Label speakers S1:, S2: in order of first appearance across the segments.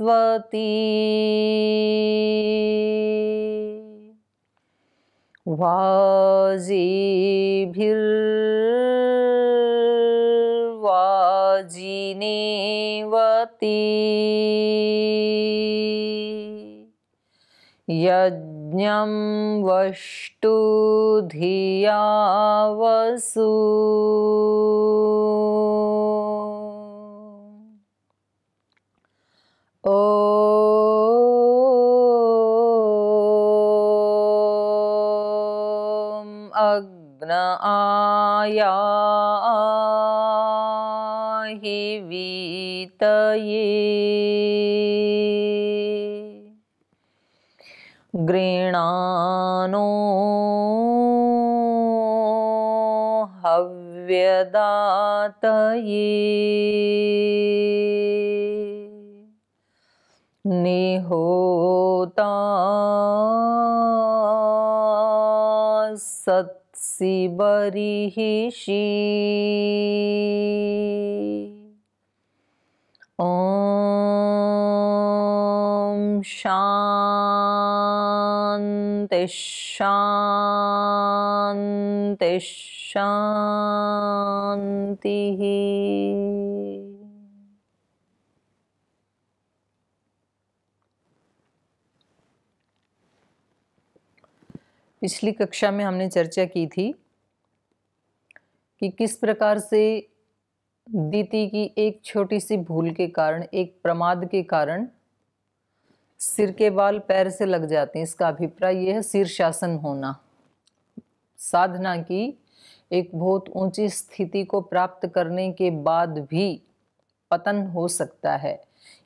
S1: सरस्वती वाजिनेवती यज्ञं धिया वसु माया हि वीतये गृणानो हव्यदातये निहोता सत् शिबरिहिषि ॐ शान्ति शान्ति शान्तिः पिछली कक्षा में हमने चर्चा की थी कि किस प्रकार से दीति की एक छोटी सी भूल के कारण एक प्रमाद के कारण सिर के बाल पैर से लग जाते हैं इसका अभिप्राय यह है शीर्षासन होना साधना की एक बहुत ऊंची स्थिति को प्राप्त करने के बाद भी पतन हो सकता है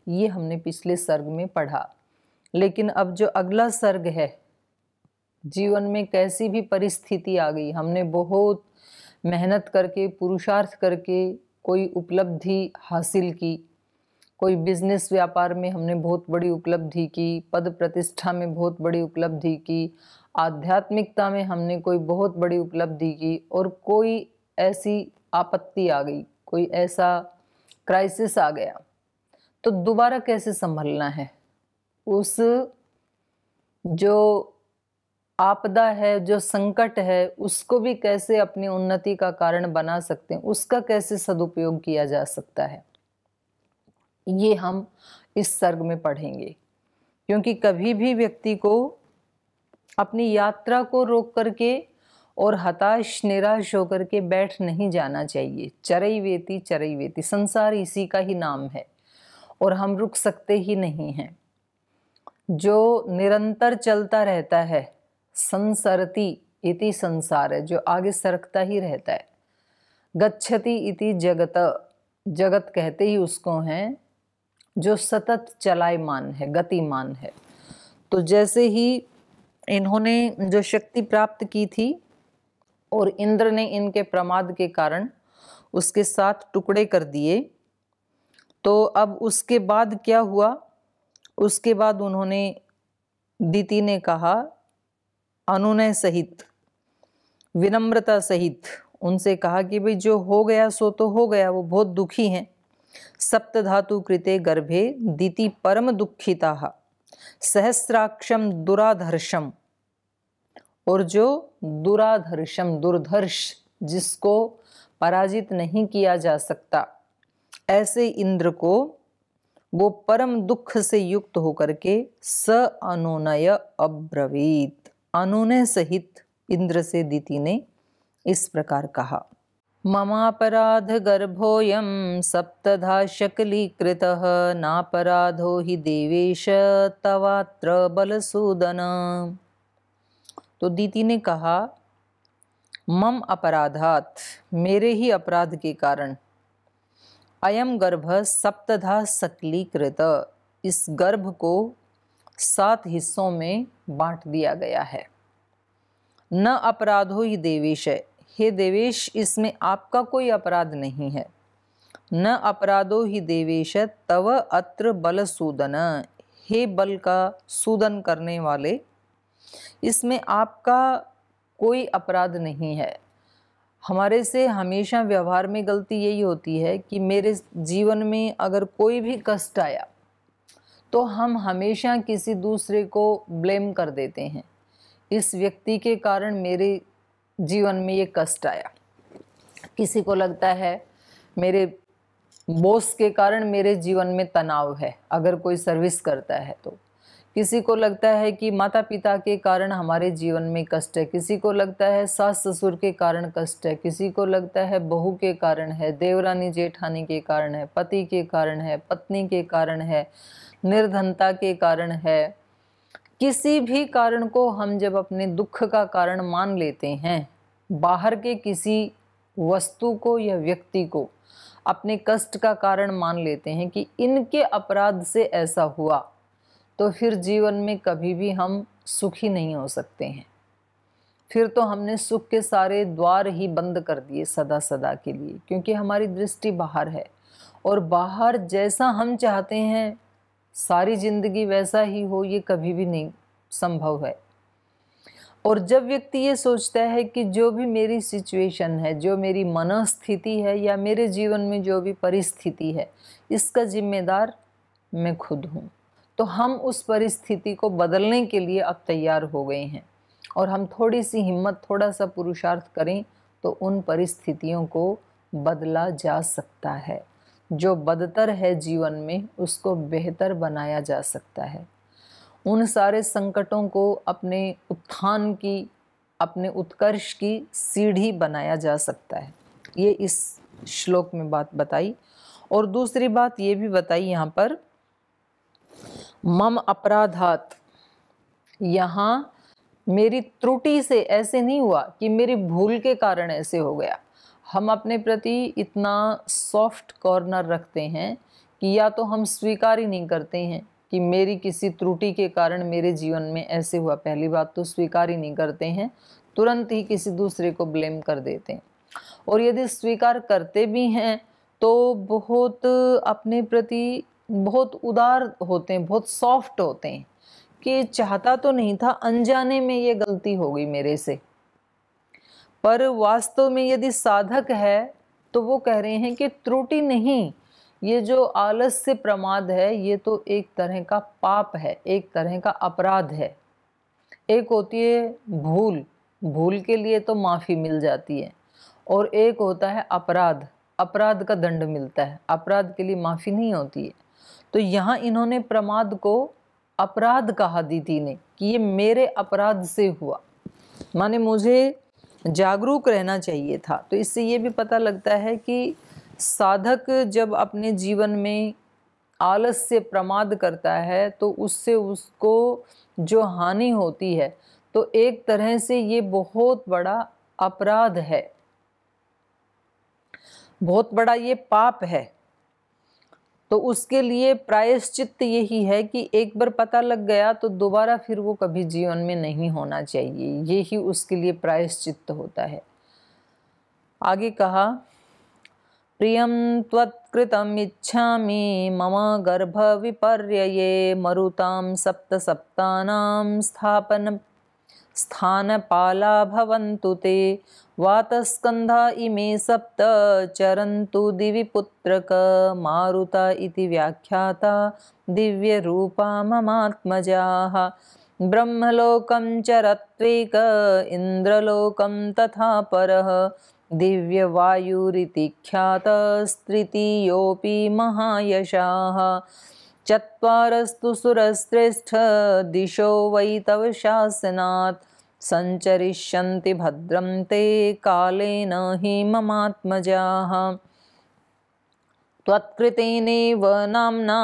S1: ये हमने पिछले सर्ग में पढ़ा लेकिन अब जो अगला सर्ग है जीवन में कैसी भी परिस्थिति आ गई हमने बहुत मेहनत करके पुरुषार्थ करके कोई उपलब्धि हासिल की कोई बिजनेस व्यापार में हमने बहुत बड़ी उपलब्धि की पद प्रतिष्ठा में बहुत बड़ी उपलब्धि की आध्यात्मिकता में हमने कोई बहुत बड़ी उपलब्धि की और कोई ऐसी आपत्ति आ गई कोई ऐसा क्राइसिस आ गया तो दोबारा कैसे संभलना है उस जो आपदा है जो संकट है उसको भी कैसे अपनी उन्नति का कारण बना सकते हैं उसका कैसे सदुपयोग किया जा सकता है ये हम इस सर्ग में पढ़ेंगे क्योंकि कभी भी व्यक्ति को अपनी यात्रा को रोक करके और हताश निराश होकर के बैठ नहीं जाना चाहिए चरई वेती चरई वेती संसार इसी का ही नाम है और हम रुक सकते ही नहीं हैं जो निरंतर चलता रहता है संसरती इति संसार है जो आगे सरकता ही रहता है गच्छति इति जगत जगत कहते ही उसको हैं जो सतत चलायमान है गतिमान है तो जैसे ही इन्होंने जो शक्ति प्राप्त की थी और इंद्र ने इनके प्रमाद के कारण उसके साथ टुकड़े कर दिए तो अब उसके बाद क्या हुआ उसके बाद उन्होंने दीति ने कहा अनुनय सहित विनम्रता सहित उनसे कहा कि भाई जो हो गया सो तो हो गया वो बहुत दुखी हैं सप्त धातु कृते गर्भे दीति परम दुखिता सहस्राक्षम दुराधर्षम और जो दुराधर्षम दुर्धर्ष जिसको पराजित नहीं किया जा सकता ऐसे इंद्र को वो परम दुख से युक्त होकर के स अनुनय अब्रवीत अनुनय सहित इंद्र से दीति ने इस प्रकार कहा ममापराध गर्भोयम सप्तधा कृत नापराधो ही देवेश तवात्र बलसूदन तो दीति ने कहा मम अपराधात मेरे ही अपराध के कारण अयम गर्भ सप्तधा कृत इस गर्भ को सात हिस्सों में बांट दिया गया है न अपराधो ही देवेश है हे देवेश इसमें आपका कोई अपराध नहीं है न अपराधो ही देवेश तव अत्र बल सूदन हे बल का सूदन करने वाले इसमें आपका कोई अपराध नहीं है हमारे से हमेशा व्यवहार में गलती यही होती है कि मेरे जीवन में अगर कोई भी कष्ट आया तो हम हमेशा किसी दूसरे को ब्लेम कर देते हैं इस व्यक्ति के कारण मेरे जीवन में ये कष्ट आया किसी को लगता है मेरे बॉस के कारण मेरे जीवन में तनाव है अगर कोई सर्विस करता है तो किसी को लगता है कि माता पिता के कारण हमारे जीवन में कष्ट है किसी को लगता है सास ससुर के कारण कष्ट है किसी को लगता है बहू के कारण है देवरानी जेठानी के कारण है पति के कारण है पत्नी के कारण है निर्धनता के कारण है किसी भी कारण को हम जब अपने दुख का कारण मान लेते हैं बाहर के किसी वस्तु को या व्यक्ति को अपने कष्ट का कारण मान लेते हैं कि इनके अपराध से ऐसा हुआ तो फिर जीवन में कभी भी हम सुखी नहीं हो सकते हैं फिर तो हमने सुख के सारे द्वार ही बंद कर दिए सदा सदा के लिए क्योंकि हमारी दृष्टि बाहर है और बाहर जैसा हम चाहते हैं सारी जिंदगी वैसा ही हो ये कभी भी नहीं संभव है और जब व्यक्ति ये सोचता है कि जो भी मेरी सिचुएशन है जो मेरी मनस्थिति है या मेरे जीवन में जो भी परिस्थिति है इसका जिम्मेदार मैं खुद हूँ तो हम उस परिस्थिति को बदलने के लिए अब तैयार हो गए हैं और हम थोड़ी सी हिम्मत थोड़ा सा पुरुषार्थ करें तो उन परिस्थितियों को बदला जा सकता है जो बदतर है जीवन में उसको बेहतर बनाया जा सकता है उन सारे संकटों को अपने उत्थान की अपने उत्कर्ष की सीढ़ी बनाया जा सकता है ये इस श्लोक में बात बताई और दूसरी बात ये भी बताई यहाँ पर मम अपराधात यहाँ मेरी त्रुटि से ऐसे नहीं हुआ कि मेरी भूल के कारण ऐसे हो गया हम अपने प्रति इतना सॉफ्ट कॉर्नर रखते हैं कि या तो हम स्वीकार ही नहीं करते हैं कि मेरी किसी त्रुटि के कारण मेरे जीवन में ऐसे हुआ पहली बात तो स्वीकार ही नहीं करते हैं तुरंत ही किसी दूसरे को ब्लेम कर देते हैं और यदि स्वीकार करते भी हैं तो बहुत अपने प्रति बहुत उदार होते हैं बहुत सॉफ्ट होते हैं कि चाहता तो नहीं था अनजाने में ये गलती हो गई मेरे से पर वास्तव में यदि साधक है तो वो कह रहे हैं कि त्रुटि नहीं ये जो आलस्य प्रमाद है ये तो एक तरह का पाप है एक तरह का अपराध है एक होती है भूल भूल के लिए तो माफ़ी मिल जाती है और एक होता है अपराध अपराध का दंड मिलता है अपराध के लिए माफ़ी नहीं होती है तो यहाँ इन्होंने प्रमाद को अपराध कहा दी थी ने कि ये मेरे अपराध से हुआ माने मुझे जागरूक रहना चाहिए था तो इससे ये भी पता लगता है कि साधक जब अपने जीवन में आलस से प्रमाद करता है तो उससे उसको जो हानि होती है तो एक तरह से ये बहुत बड़ा अपराध है बहुत बड़ा ये पाप है तो उसके लिए प्रायश्चित यही है कि एक बार पता लग गया तो दोबारा फिर वो कभी जीवन में नहीं होना चाहिए यही उसके लिए प्रायश्चित होता है आगे कहा प्रियं इच्छा मी मम गर्भ विपर्य मरुताम सप्त सप्ताह स्थापन पाला भवंतु ते वातस्कन्धा इमे सप्त चरन्तु मारुता इति व्याख्याता दिव्यरूपा ममात्मजाः ब्रह्मलोकं चरत्वेक इन्द्रलोकं तथा परः दिव्यवायुरिति ख्यातस्तृतीयोऽपि महायशाः चत्वारस्तु सुरश्रेष्ठ दिशो वै तव शासनात् सञ्चरिष्यन्ति भद्रं ते कालेन हि ममात्मजाः त्वत्कृतेनैव नाम्ना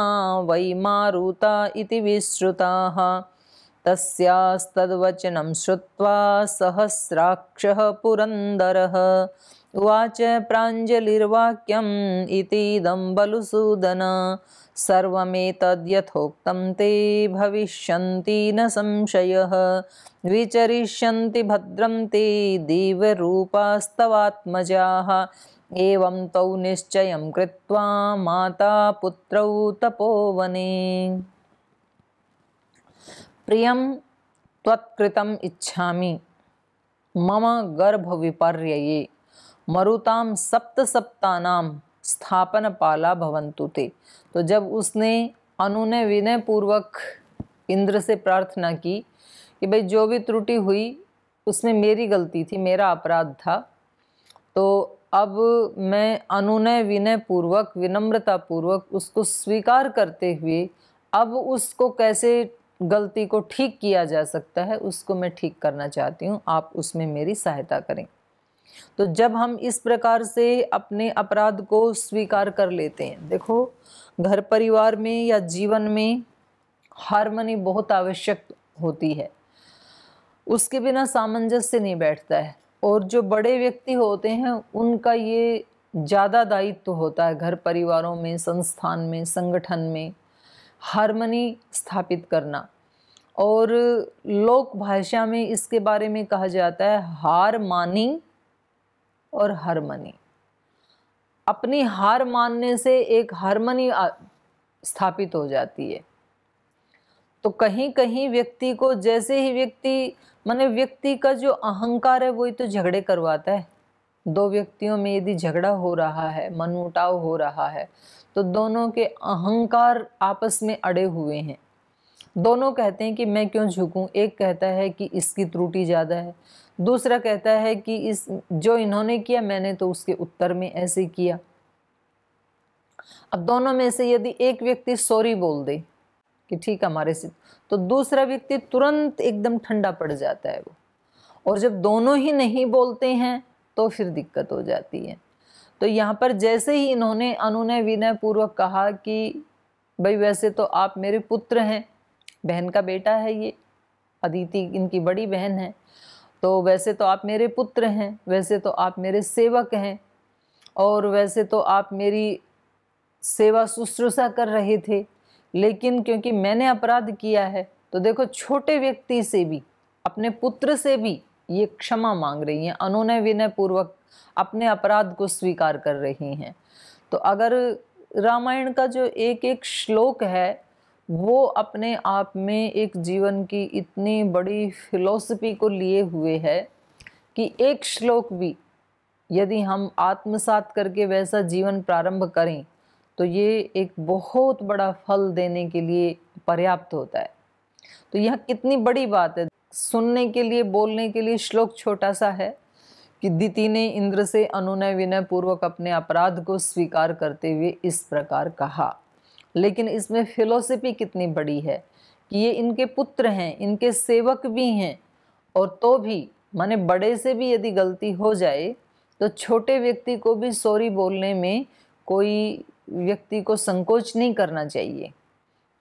S1: वै मारुता इति विश्रुताः तस्यास्तद्वचनं श्रुत्वा सहस्राक्षः पुरन्दरः उवाच प्राञ्जलिर्वाक्यम् इतीदं बलुसूदन सर्वेतोक्त ते भविष्यन्ति न संशय विचरिष्यन्ति भद्रम ते दीवस्तवात्मजा एवं तौ निश्चय कृत्वा माता पुत्रौ तपोवने प्रियं त्वत्कृतम् इच्छामि मम गर्भविपर्यये मरुतां सप्तसप्तानां स्थापन पाला भवंतु ते तो जब उसने अनु ने विनय पूर्वक इंद्र से प्रार्थना की कि भाई जो भी त्रुटि हुई उसमें मेरी गलती थी मेरा अपराध था तो अब मैं अनुनय विनय पूर्वक विनम्रता पूर्वक उसको स्वीकार करते हुए अब उसको कैसे गलती को ठीक किया जा सकता है उसको मैं ठीक करना चाहती हूँ आप उसमें मेरी सहायता करें तो जब हम इस प्रकार से अपने अपराध को स्वीकार कर लेते हैं देखो घर परिवार में या जीवन में हारमनी बहुत आवश्यक होती है उसके बिना सामंजस्य नहीं बैठता है और जो बड़े व्यक्ति होते हैं उनका ये ज़्यादा दायित्व तो होता है घर परिवारों में संस्थान में संगठन में हारमनी स्थापित करना और लोक भाषा में इसके बारे में कहा जाता है हार मानी और हारमनी अपनी हार मानने से एक हारमनी स्थापित हो जाती है तो कहीं कहीं व्यक्ति को जैसे ही व्यक्ति माने व्यक्ति का जो अहंकार है वही तो झगड़े करवाता है दो व्यक्तियों में यदि झगड़ा हो रहा है मनमुटाव हो रहा है तो दोनों के अहंकार आपस में अड़े हुए हैं दोनों कहते हैं कि मैं क्यों झुकूं एक कहता है कि इसकी त्रुटि ज़्यादा है दूसरा कहता है कि इस जो इन्होंने किया मैंने तो उसके उत्तर में ऐसे किया अब दोनों में से यदि एक व्यक्ति सॉरी बोल दे कि ठीक हमारे से तो दूसरा व्यक्ति तुरंत एकदम ठंडा पड़ जाता है वो और जब दोनों ही नहीं बोलते हैं तो फिर दिक्कत हो जाती है तो यहाँ पर जैसे ही इन्होंने अनुनय विनय पूर्वक कहा कि भाई वैसे तो आप मेरे पुत्र हैं बहन का बेटा है ये अदिति इनकी बड़ी बहन है तो वैसे तो आप मेरे पुत्र हैं वैसे तो आप मेरे सेवक हैं और वैसे तो आप मेरी सेवा शुश्रूषा कर रहे थे लेकिन क्योंकि मैंने अपराध किया है तो देखो छोटे व्यक्ति से भी अपने पुत्र से भी ये क्षमा मांग रही हैं अनुनय विनय पूर्वक अपने अपराध को स्वीकार कर रही हैं तो अगर रामायण का जो एक एक श्लोक है वो अपने आप में एक जीवन की इतनी बड़ी फिलॉसफी को लिए हुए है कि एक श्लोक भी यदि हम आत्मसात करके वैसा जीवन प्रारंभ करें तो ये एक बहुत बड़ा फल देने के लिए पर्याप्त होता है तो यह कितनी बड़ी बात है सुनने के लिए बोलने के लिए श्लोक छोटा सा है कि दिति ने इंद्र से अनुनय विनय पूर्वक अपने अपराध को स्वीकार करते हुए इस प्रकार कहा लेकिन इसमें फिलोसफी कितनी बड़ी है कि ये इनके पुत्र हैं इनके सेवक भी हैं और तो भी माने बड़े से भी यदि गलती हो जाए तो छोटे व्यक्ति को भी सॉरी बोलने में कोई व्यक्ति को संकोच नहीं करना चाहिए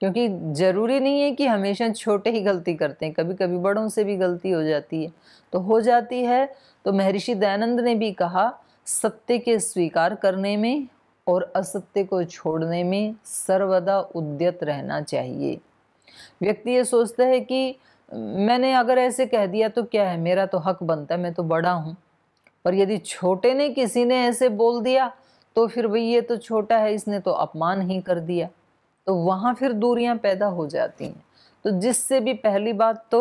S1: क्योंकि ज़रूरी नहीं है कि हमेशा छोटे ही गलती करते हैं कभी कभी बड़ों से भी गलती हो जाती है तो हो जाती है तो महर्षि दयानंद ने भी कहा सत्य के स्वीकार करने में और असत्य को छोड़ने में सर्वदा उद्यत रहना चाहिए व्यक्ति ये सोचता है कि मैंने अगर ऐसे कह दिया तो क्या है मेरा तो हक बनता है मैं तो बड़ा हूँ पर यदि छोटे ने किसी ने ऐसे बोल दिया तो फिर भाई ये तो छोटा है इसने तो अपमान ही कर दिया तो वहाँ फिर दूरियाँ पैदा हो जाती हैं तो जिससे भी पहली बात तो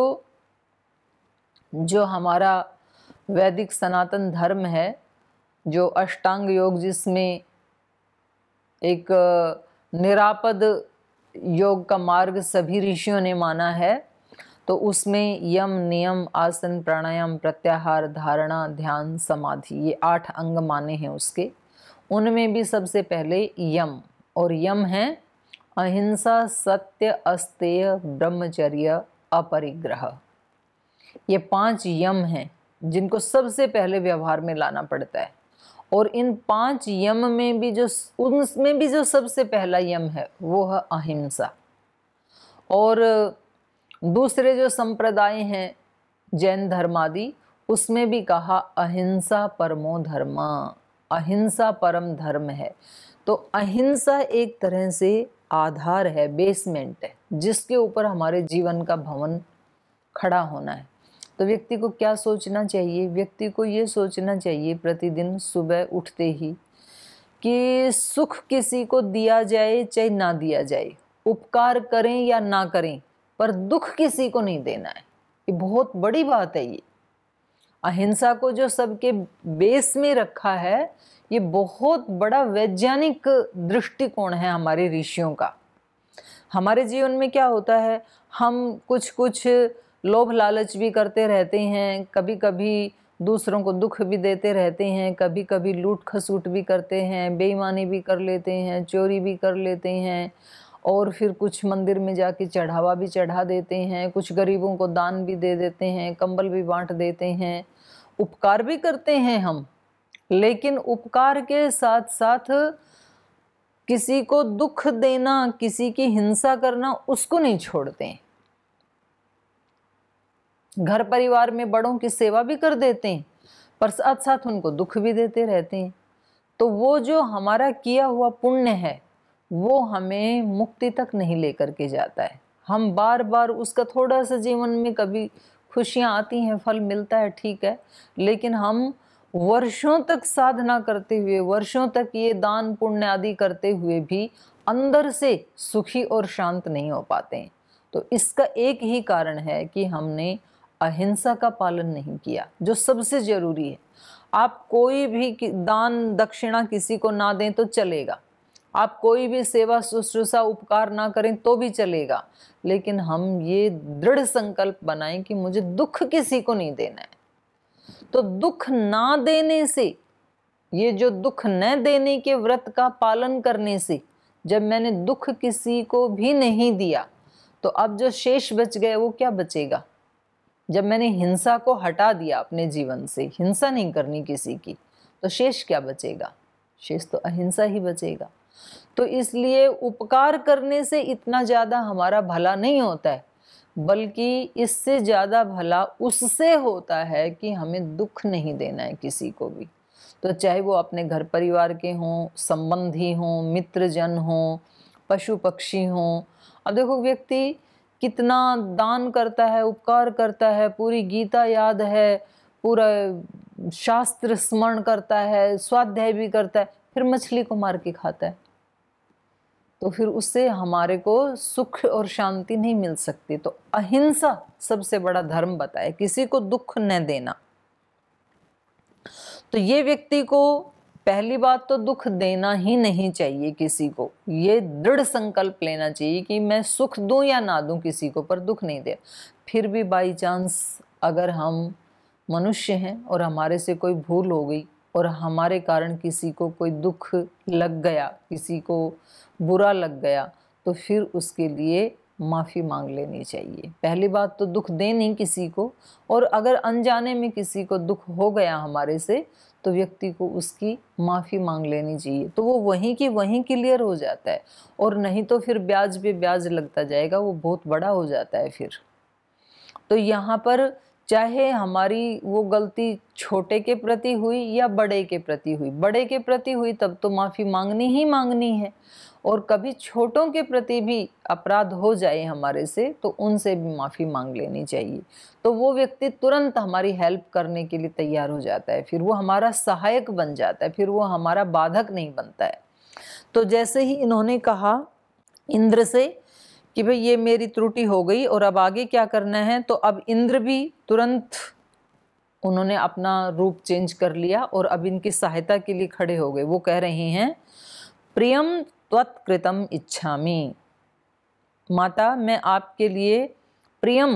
S1: जो हमारा वैदिक सनातन धर्म है जो अष्टांग योग जिसमें एक निरापद योग का मार्ग सभी ऋषियों ने माना है तो उसमें यम नियम आसन प्राणायाम प्रत्याहार धारणा ध्यान समाधि ये आठ अंग माने हैं उसके उनमें भी सबसे पहले यम और यम है अहिंसा सत्य अस्तेय ब्रह्मचर्य अपरिग्रह ये पांच यम हैं जिनको सबसे पहले व्यवहार में लाना पड़ता है और इन पांच यम में भी जो उनमें भी जो सबसे पहला यम है वो है अहिंसा और दूसरे जो संप्रदाय हैं जैन धर्मादि उसमें भी कहा अहिंसा परमो धर्मा अहिंसा परम धर्म है तो अहिंसा एक तरह से आधार है बेसमेंट है जिसके ऊपर हमारे जीवन का भवन खड़ा होना है तो व्यक्ति को क्या सोचना चाहिए व्यक्ति को ये सोचना चाहिए प्रतिदिन सुबह उठते ही कि सुख किसी को दिया जाए चाहे ना दिया जाए उपकार करें या ना करें पर दुख किसी को नहीं देना है ये बहुत बड़ी बात है ये अहिंसा को जो सबके बेस में रखा है ये बहुत बड़ा वैज्ञानिक दृष्टिकोण है हमारे ऋषियों का हमारे जीवन में क्या होता है हम कुछ कुछ लोभ लालच भी करते रहते हैं कभी कभी दूसरों को दुख भी देते रहते हैं कभी कभी लूट खसूट भी करते हैं बेईमानी भी कर लेते हैं चोरी भी कर लेते हैं और फिर कुछ मंदिर में जाके चढ़ावा भी चढ़ा देते हैं कुछ गरीबों को दान भी दे देते हैं कंबल भी बांट देते हैं उपकार भी करते हैं हम लेकिन उपकार के साथ साथ किसी को दुख देना किसी की हिंसा करना उसको नहीं छोड़ते हैं घर परिवार में बड़ों की सेवा भी कर देते हैं पर साथ साथ उनको दुख भी देते रहते हैं तो वो जो हमारा किया हुआ पुण्य है वो हमें मुक्ति तक नहीं लेकर के जाता है हम बार बार उसका थोड़ा सा जीवन में कभी खुशियाँ आती हैं फल मिलता है ठीक है लेकिन हम वर्षों तक साधना करते हुए वर्षों तक ये दान पुण्य आदि करते हुए भी अंदर से सुखी और शांत नहीं हो पाते हैं तो इसका एक ही कारण है कि हमने अहिंसा का पालन नहीं किया जो सबसे ज़रूरी है आप कोई भी दान दक्षिणा किसी को ना दें तो चलेगा आप कोई भी सेवा शुश्रूषा उपकार ना करें तो भी चलेगा लेकिन हम ये दृढ़ संकल्प बनाएं कि मुझे दुख किसी को नहीं देना है तो दुख ना देने से ये जो दुख न देने के व्रत का पालन करने से जब मैंने दुख किसी को भी नहीं दिया तो अब जो शेष बच गए वो क्या बचेगा जब मैंने हिंसा को हटा दिया अपने जीवन से हिंसा नहीं करनी किसी की तो शेष क्या बचेगा शेष तो अहिंसा ही बचेगा तो इसलिए उपकार करने से इतना ज़्यादा हमारा भला नहीं होता है बल्कि इससे ज़्यादा भला उससे होता है कि हमें दुख नहीं देना है किसी को भी तो चाहे वो अपने घर परिवार के हों संबंधी हों मित्रजन हों पशु पक्षी हों अब देखो व्यक्ति कितना दान करता है उपकार करता है पूरी गीता याद है पूरा शास्त्र स्मरण करता है स्वाध्याय भी करता है फिर मछली को मार के खाता है तो फिर उससे हमारे को सुख और शांति नहीं मिल सकती तो अहिंसा सबसे बड़ा धर्म बताए किसी को दुख न देना तो ये व्यक्ति को पहली बात तो दुख देना ही नहीं चाहिए किसी को ये दृढ़ संकल्प लेना चाहिए कि मैं सुख दूं या ना दूं किसी को पर दुख नहीं दे फिर भी बाई चांस अगर हम मनुष्य हैं और हमारे से कोई भूल हो गई और हमारे कारण किसी को कोई दुख लग गया किसी को बुरा लग गया तो फिर उसके लिए माफ़ी मांग लेनी चाहिए पहली बात तो दुख दे नहीं किसी को और अगर अनजाने में किसी को दुख हो गया हमारे से तो व्यक्ति को उसकी माफ़ी मांग लेनी चाहिए तो वो वहीं की वहीं क्लियर हो जाता है और नहीं तो फिर ब्याज पे ब्याज लगता जाएगा वो बहुत बड़ा हो जाता है फिर तो यहाँ पर चाहे हमारी वो गलती छोटे के प्रति हुई या बड़े के प्रति हुई बड़े के प्रति हुई तब तो माफ़ी मांगनी ही मांगनी है और कभी छोटों के प्रति भी अपराध हो जाए हमारे से तो उनसे भी माफ़ी मांग लेनी चाहिए तो वो व्यक्ति तुरंत हमारी हेल्प करने के लिए तैयार हो जाता है फिर वो हमारा सहायक बन जाता है फिर वो हमारा बाधक नहीं बनता है तो जैसे ही इन्होंने कहा इंद्र से कि भाई ये मेरी त्रुटि हो गई और अब आगे क्या करना है तो अब इंद्र भी तुरंत उन्होंने अपना रूप चेंज कर लिया और अब इनकी सहायता के लिए खड़े हो गए वो कह रहे हैं प्रियम त्वत्कृतम मी माता मैं आपके लिए प्रियम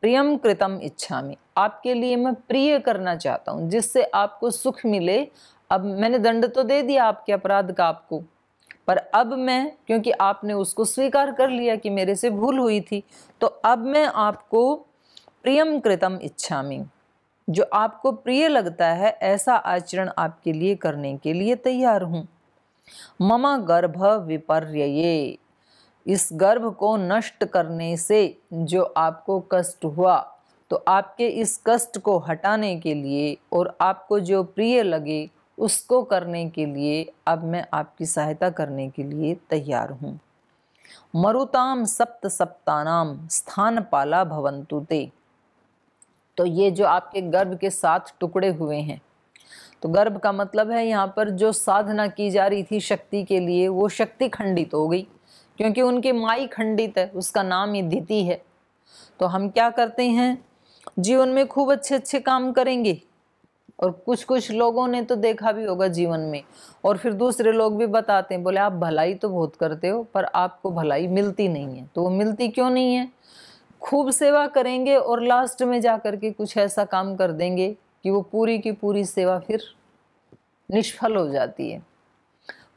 S1: प्रियम कृतम इच्छामी आपके लिए मैं प्रिय करना चाहता हूँ जिससे आपको सुख मिले अब मैंने दंड तो दे दिया आपके अपराध का आपको पर अब मैं क्योंकि आपने उसको स्वीकार कर लिया कि मेरे से भूल हुई थी तो अब मैं आपको प्रियम कृतम मी जो आपको प्रिय लगता है ऐसा आचरण आपके लिए करने के लिए तैयार हूँ मम गर्भ विपर्यये इस गर्भ को नष्ट करने से जो आपको कष्ट हुआ तो आपके इस कष्ट को हटाने के लिए और आपको जो प्रिय लगे उसको करने के लिए अब मैं आपकी सहायता करने के लिए तैयार हूँ मरुताम सप्त सप्तानाम स्थान पाला भवंतु ते तो ये जो आपके गर्भ के साथ टुकड़े हुए हैं तो गर्भ का मतलब है यहाँ पर जो साधना की जा रही थी शक्ति के लिए वो शक्ति खंडित हो गई क्योंकि उनकी माई खंडित है उसका नाम ही दिति है तो हम क्या करते हैं जीवन में खूब अच्छे अच्छे काम करेंगे और कुछ कुछ लोगों ने तो देखा भी होगा जीवन में और फिर दूसरे लोग भी बताते हैं बोले आप भलाई तो बहुत करते हो पर आपको भलाई मिलती नहीं है तो वो मिलती क्यों नहीं है खूब सेवा करेंगे और लास्ट में जा कर के कुछ ऐसा काम कर देंगे कि वो पूरी की पूरी सेवा फिर निष्फल हो जाती है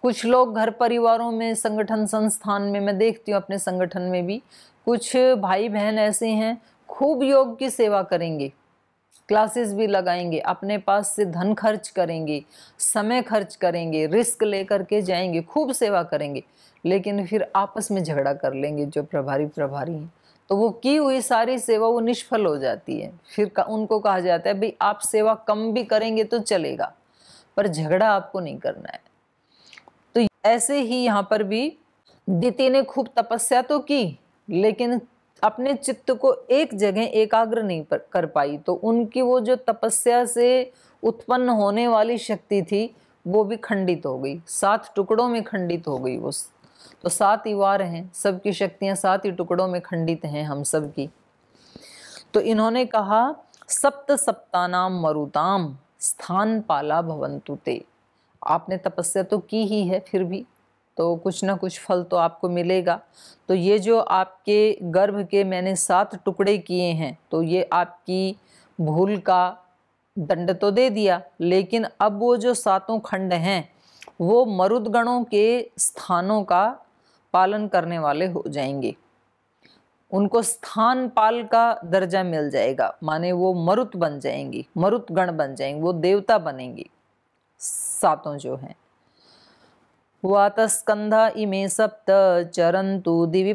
S1: कुछ लोग घर परिवारों में संगठन संस्थान में मैं देखती हूँ अपने संगठन में भी कुछ भाई बहन ऐसे हैं खूब योग की सेवा करेंगे क्लासेस भी लगाएंगे अपने पास से धन खर्च करेंगे समय खर्च करेंगे रिस्क लेकर के जाएंगे खूब सेवा करेंगे लेकिन फिर आपस में झगड़ा कर लेंगे जो प्रभारी प्रभारी हैं तो वो की हुई सारी सेवा वो निष्फल हो जाती है फिर उनको कहा जाता है भाई आप सेवा कम भी करेंगे तो चलेगा पर झगड़ा आपको नहीं करना है तो ऐसे ही यहाँ पर भी दिति ने खूब तपस्या तो की लेकिन अपने चित्त को एक जगह एकाग्र नहीं कर पाई तो उनकी वो जो तपस्या से उत्पन्न होने वाली शक्ति थी वो भी खंडित हो गई सात टुकड़ों में खंडित हो गई वो तो सात ही वार हैं सबकी शक्तियां सात ही टुकड़ों में खंडित हैं हम सब की तो इन्होंने कहा सप्त सप्तानाम मरुताम स्थान पाला ते आपने तपस्या तो की ही है फिर भी तो कुछ ना कुछ फल तो आपको मिलेगा तो ये जो आपके गर्भ के मैंने सात टुकड़े किए हैं तो ये आपकी भूल का दंड तो दे दिया लेकिन अब वो जो सातों खंड हैं वो मरुदगणों के स्थानों का पालन करने वाले हो जाएंगे उनको स्थान पाल का दर्जा मिल जाएगा माने वो मरुत बन जाएंगी मरुत गण बन जाएंगे वो देवता बनेंगी सातों जो हैं वातस्कंधा इमे सप्त चरंतु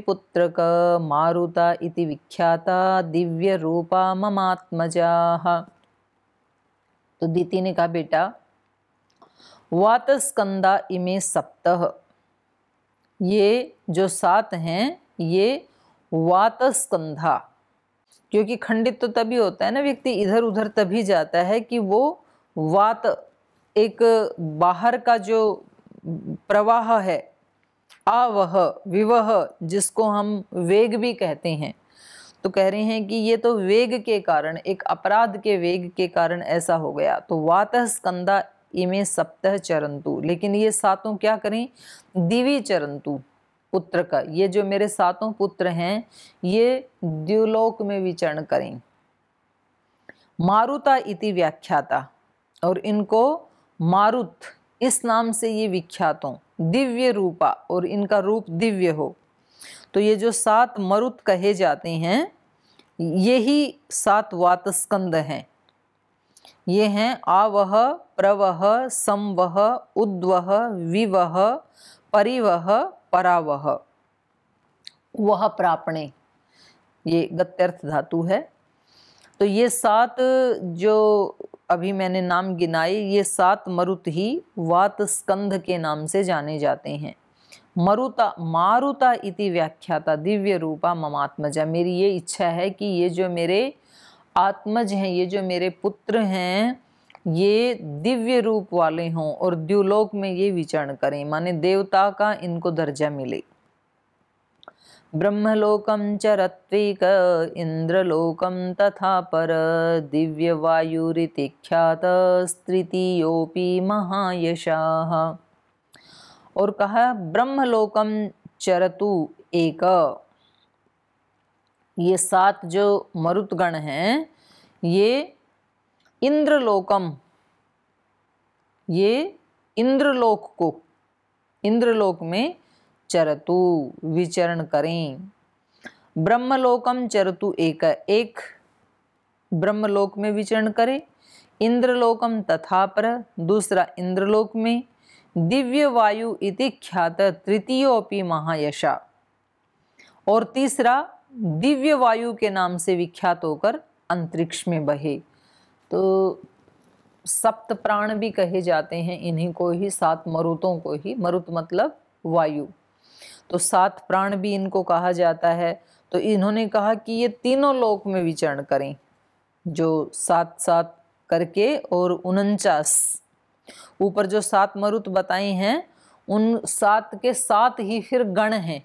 S1: पुत्र क मारुता इति विख्याता दिव्य रूपा ममात्मजा तो दीति ने कहा बेटा वातस्कंधा इमे सप्त ये जो सात हैं ये वातस्कंधा क्योंकि खंडित तो तभी होता है ना व्यक्ति इधर उधर तभी जाता है कि वो वात एक बाहर का जो प्रवाह है आवह विवह जिसको हम वेग भी कहते हैं तो कह रहे हैं कि ये तो वेग के कारण एक अपराध के वेग के कारण ऐसा हो गया तो वातः स्कंदा इमे सप्तः चरंतु लेकिन ये सातों क्या करें दिवी चरंतु पुत्र का ये जो मेरे सातों पुत्र हैं ये द्युलोक में विचरण करें मारुता इति व्याख्याता और इनको मारुत इस नाम से ये विख्यात हो दिव्य रूपा और इनका रूप दिव्य हो तो ये जो सात मरुत कहे जाते हैं यही सात वातस्कंद हैं ये हैं आवह प्रवह संवह उद्वह विवह परिवह परावह वह प्रापणे ये गत्यर्थ धातु है तो ये सात जो अभी मैंने नाम गिनाए ये सात मरुत ही वात स्कंध के नाम से जाने जाते हैं मरुता मारुता इति व्याख्याता दिव्य रूपा ममात्मजा मेरी ये इच्छा है कि ये जो मेरे आत्मज हैं ये जो मेरे पुत्र हैं ये दिव्य रूप वाले हों और द्युलोक में ये विचरण करें माने देवता का इनको दर्जा मिले ब्रह्मलोकम च रत्विक इंद्रलोकम तथा पर दिव्य वायु वायुरितिख्यात तृतीयोपी महायशाह और कहा ब्रह्मलोकम चरतु एक ये सात जो मरुतगण हैं ये इंद्रलोकम ये इंद्रलोक को इंद्रलोक में चरतु विचरण करें ब्रह्मलोकम चरतु एक एक ब्रह्मलोक में विचरण करें इंद्रलोकम तथा पर दूसरा इंद्रलोक में दिव्य वायु इति ख्यात तृतीयोपि महायशा और तीसरा दिव्य वायु के नाम से विख्यात होकर अंतरिक्ष में बहे तो सप्त प्राण भी कहे जाते हैं इन्हीं को ही सात मरुतों को ही मरुत मतलब वायु तो सात प्राण भी इनको कहा जाता है तो इन्होंने कहा कि ये तीनों लोक में विचरण करें जो सात सात करके और उनचास ऊपर जो सात मरुत बताई हैं उन सात के सात ही फिर गण हैं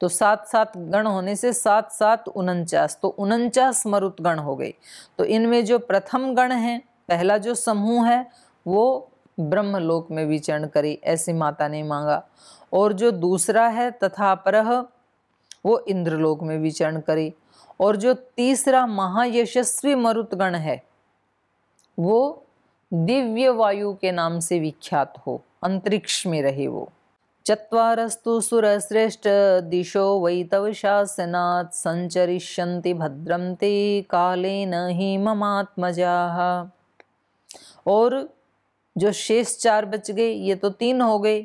S1: तो सात सात गण होने से सात सात उनचास तो उनचास मरुत गण हो गई तो इनमें जो प्रथम गण है पहला जो समूह है वो ब्रह्मलोक में विचरण करे ऐसे माता ने मांगा और जो दूसरा है तथा अपरह वो इंद्रलोक में विचरण करे और जो तीसरा महायशस्वी मरुतगण है वो दिव्य वायु के नाम से विख्यात हो अंतरिक्ष में रहे वो चत्वारस्तु सुरश्रेष्ठ दिशो वै तव शासनात् सञ्चरिष्यन्ति भद्रं काले कालेन ही ममात्मजाः और जो शेष चार बच गए ये तो तीन हो गए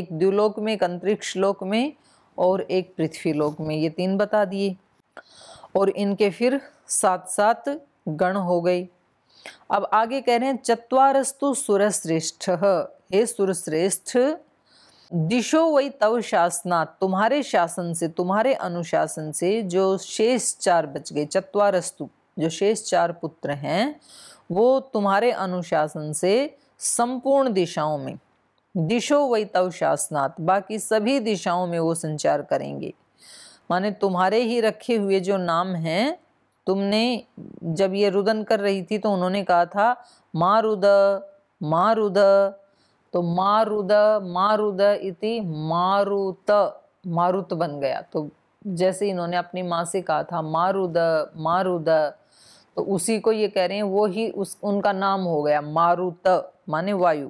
S1: एक द्युलोक में एक अंतरिक्ष लोक में और एक पृथ्वी लोक में ये तीन बता दिए और इनके फिर सात सात गण हो गए अब आगे कह रहे हैं चत्वारस्तु सुरश्रेष्ठ हे सुरश्रेष्ठ दिशो वही तव शासना तुम्हारे शासन से तुम्हारे अनुशासन से जो शेष चार बच गए चतवारस्तु जो शेष चार पुत्र हैं वो तुम्हारे अनुशासन से संपूर्ण दिशाओं में दिशो वही तव शासनात् बाकी सभी दिशाओं में वो संचार करेंगे माने तुम्हारे ही रखे हुए जो नाम हैं तुमने जब ये रुदन कर रही थी तो उन्होंने कहा था मारुद मारुद तो मारुद मारुद इति मारुत मारुत बन गया तो जैसे इन्होंने अपनी माँ से कहा था मारुद मारुद तो उसी को ये कह रहे हैं वो ही उस उनका नाम हो गया मारुत माने वायु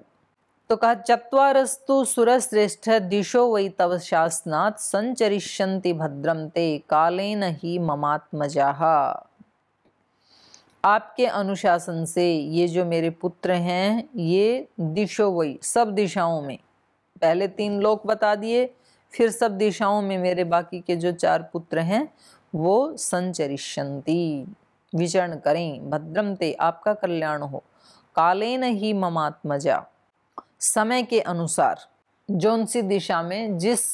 S1: तो कहा चतरस्तु सुरश्रेष्ठ दिशो वही तव शासनात् संचरिष्यंति भद्रम ते कालेन ही ममात्मजा आपके अनुशासन से ये जो मेरे पुत्र हैं ये दिशो वही सब दिशाओं में पहले तीन लोक बता दिए फिर सब दिशाओं में मेरे बाकी के जो चार पुत्र हैं वो संचरिष्यंती विचरण करें भद्रम ते आपका कल्याण हो कालेन ही ममात्मजा समय के अनुसार जौन सी दिशा में जिस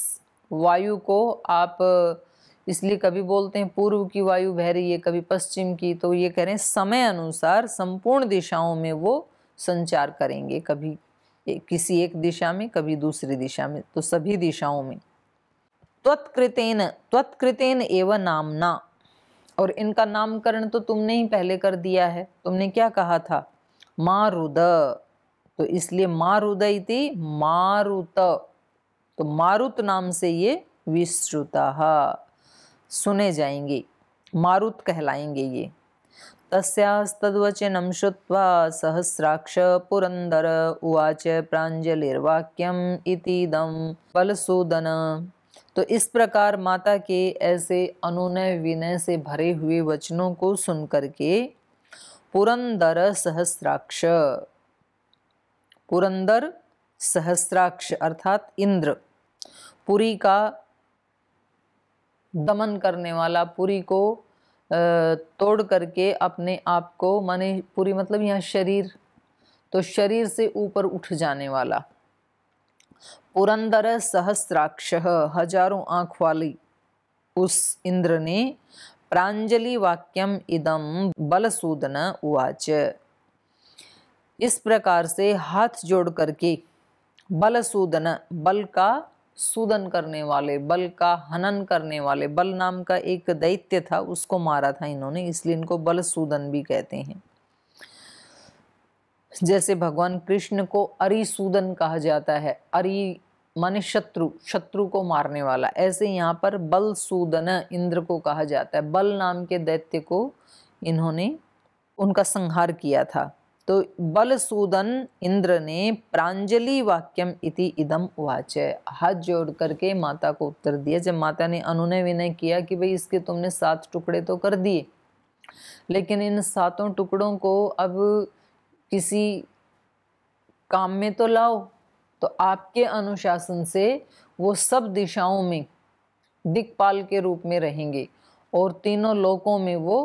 S1: वायु को आप इसलिए कभी बोलते हैं पूर्व की वायु बह रही है कभी पश्चिम की तो ये कह रहे हैं समय अनुसार संपूर्ण दिशाओं में वो संचार करेंगे कभी किसी एक दिशा में कभी दूसरी दिशा में तो सभी दिशाओं में त्वत्कृतेन त्वत्कृतेन एवं नामना और इनका नामकरण तो तुमने ही पहले कर दिया है तुमने क्या कहा था मारुद तो इसलिए मारुदय थी मारुत तो मारुत नाम से ये विश्रुता सुने जाएंगे मारुत कहलाएंगे ये तस्यास्तद्वचनं श्रुत्वा सहस्राक्ष पुरंदर उवाच प्राजलिर्वाक्यम इतिदम बलसूदन तो इस प्रकार माता के ऐसे अनुनय विनय से भरे हुए वचनों को सुन करके पुरंदर सहस्राक्ष पुरंदर सहस्राक्ष अर्थात इंद्र पुरी का दमन करने वाला पूरी को तोड़ करके अपने आप को माने पूरी मतलब यहाँ शरीर तो शरीर से ऊपर उठ जाने वाला पुरंदर सहस्राक्ष हजारों आँख वाली उस इंद्र ने प्रांजलि वाक्यम इदम बलसूदन उवाच इस प्रकार से हाथ जोड़ करके बलसूदन बल का सूदन करने वाले बल का हनन करने वाले बल नाम का एक दैत्य था उसको मारा था इन्होंने इसलिए इनको बल सूदन भी कहते हैं जैसे भगवान कृष्ण को अरिसूदन कहा जाता है अरि माने शत्रु शत्रु को मारने वाला ऐसे यहाँ पर बल सूदन इंद्र को कहा जाता है बल नाम के दैत्य को इन्होंने उनका संहार किया था तो बलसूदन इंद्र ने प्रांजलि वाक्यम इति इदम उवाच हाथ जोड़ करके माता को उत्तर दिया जब माता ने अनुनय विनय किया कि भाई इसके तुमने सात टुकड़े तो कर दिए लेकिन इन सातों टुकड़ों को अब किसी काम में तो लाओ तो आपके अनुशासन से वो सब दिशाओं में दिक्पाल के रूप में रहेंगे और तीनों लोकों में वो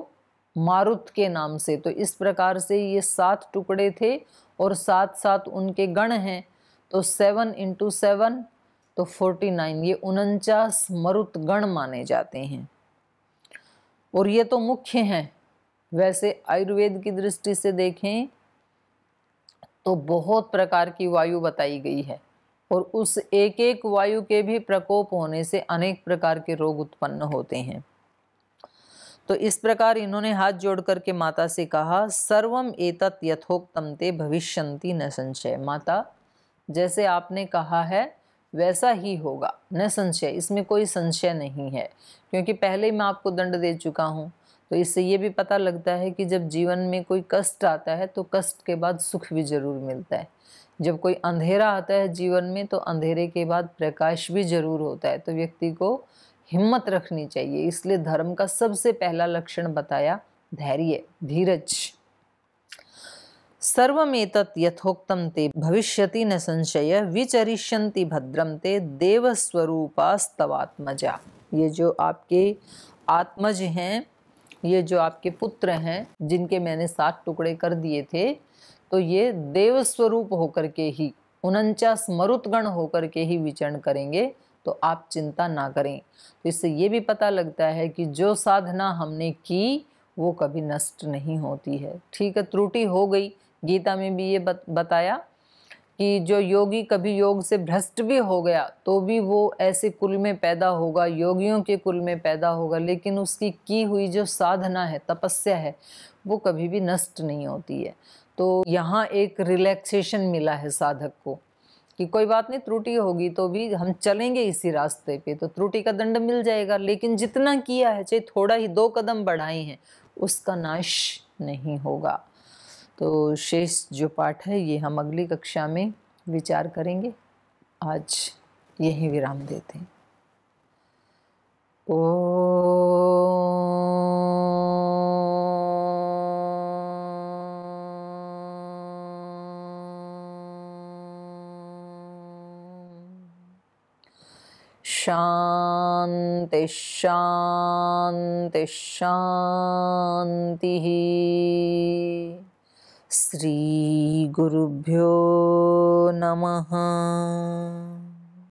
S1: मारुत के नाम से तो इस प्रकार से ये सात टुकड़े थे और साथ साथ उनके गण हैं तो सेवन इंटू सेवन तो फोर्टी नाइन ये उनचास मरुत गण माने जाते हैं और ये तो मुख्य हैं वैसे आयुर्वेद की दृष्टि से देखें तो बहुत प्रकार की वायु बताई गई है और उस एक एक वायु के भी प्रकोप होने से अनेक प्रकार के रोग उत्पन्न होते हैं तो इस प्रकार इन्होंने हाथ जोड़ करके माता से कहा सर्वम एतत् यथोक्तम ते भविष्यन्ति न संशय माता जैसे आपने कहा है वैसा ही होगा न संशय इसमें कोई संशय नहीं है क्योंकि पहले ही मैं आपको दंड दे चुका हूँ तो इससे ये भी पता लगता है कि जब जीवन में कोई कष्ट आता है तो कष्ट के बाद सुख भी ज़रूर मिलता है जब कोई अंधेरा आता है जीवन में तो अंधेरे के बाद प्रकाश भी जरूर होता है तो व्यक्ति को हिम्मत रखनी चाहिए इसलिए धर्म का सबसे पहला लक्षण बताया धैर्य धीरज सर्वेत यथोक्तम ते भविष्यति न संशय विचरिष्यंति भद्रम ते देवस्वरूपास्तवात्मजा ये जो आपके आत्मज हैं ये जो आपके पुत्र हैं जिनके मैंने सात टुकड़े कर दिए थे तो ये देवस्वरूप होकर के ही उनचास मरुतगण होकर के ही विचरण करेंगे तो आप चिंता ना करें तो इससे ये भी पता लगता है कि जो साधना हमने की वो कभी नष्ट नहीं होती है ठीक है त्रुटि हो गई गीता में भी ये बत, बताया कि जो योगी कभी योग से भ्रष्ट भी हो गया तो भी वो ऐसे कुल में पैदा होगा योगियों के कुल में पैदा होगा लेकिन उसकी की हुई जो साधना है तपस्या है वो कभी भी नष्ट नहीं होती है तो यहाँ एक रिलैक्सेशन मिला है साधक को कि कोई बात नहीं त्रुटि होगी तो भी हम चलेंगे इसी रास्ते पे तो त्रुटि का दंड मिल जाएगा लेकिन जितना किया है चाहे थोड़ा ही दो कदम बढ़ाए हैं उसका नाश नहीं होगा तो शेष जो पाठ है ये हम अगली कक्षा में विचार करेंगे आज यही विराम देते हैं ओ शान्ति शान्ति शान्तिः स्त्रीगुरुभ्यो नमः